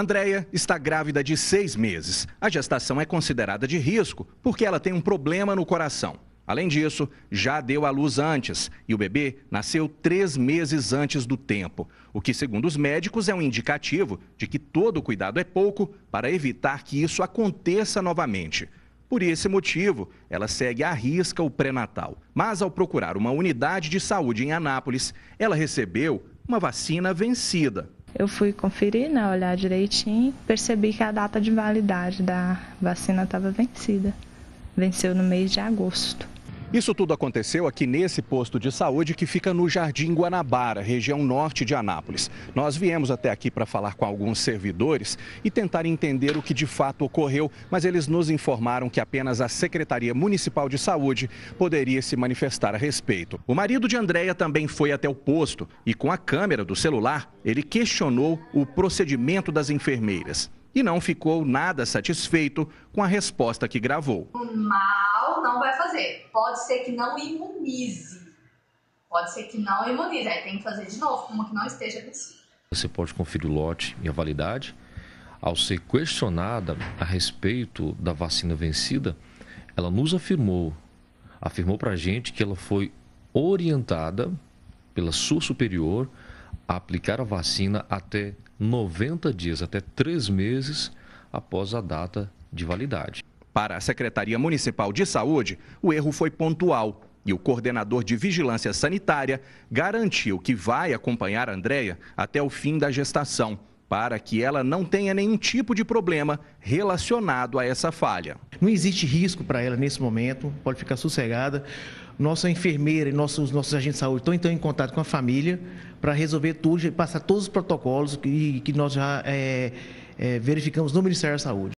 Andréia está grávida de seis meses. A gestação é considerada de risco porque ela tem um problema no coração. Além disso, já deu à luz antes e o bebê nasceu três meses antes do tempo, o que, segundo os médicos, é um indicativo de que todo cuidado é pouco para evitar que isso aconteça novamente. Por esse motivo, ela segue à risca o pré-natal. Mas ao procurar uma unidade de saúde em Anápolis, ela recebeu uma vacina vencida eu fui conferir, né, olhar direitinho, percebi que a data de validade da vacina estava vencida. Venceu no mês de agosto. Isso tudo aconteceu aqui nesse posto de saúde que fica no Jardim Guanabara, região norte de Anápolis. Nós viemos até aqui para falar com alguns servidores e tentar entender o que de fato ocorreu, mas eles nos informaram que apenas a Secretaria Municipal de Saúde poderia se manifestar a respeito. O marido de Andréia também foi até o posto e, com a câmera do celular, ele questionou o procedimento das enfermeiras e não ficou nada satisfeito com a resposta que gravou. Mal não vai fazer. Pode ser que não imunize. Pode ser que não imunize. Aí tem que fazer de novo, como que não esteja vencido. Você pode conferir o lote e a validade. Ao ser questionada a respeito da vacina vencida, ela nos afirmou, afirmou para a gente que ela foi orientada pela sua superior a aplicar a vacina até 90 dias, até 3 meses após a data de validade. Para a Secretaria Municipal de Saúde, o erro foi pontual e o coordenador de vigilância sanitária garantiu que vai acompanhar Andréia até o fim da gestação, para que ela não tenha nenhum tipo de problema relacionado a essa falha. Não existe risco para ela nesse momento, pode ficar sossegada. Nossa enfermeira e nossos, nossos agentes de saúde estão, então, em contato com a família para resolver tudo, passar todos os protocolos que, que nós já é, é, verificamos no Ministério da Saúde.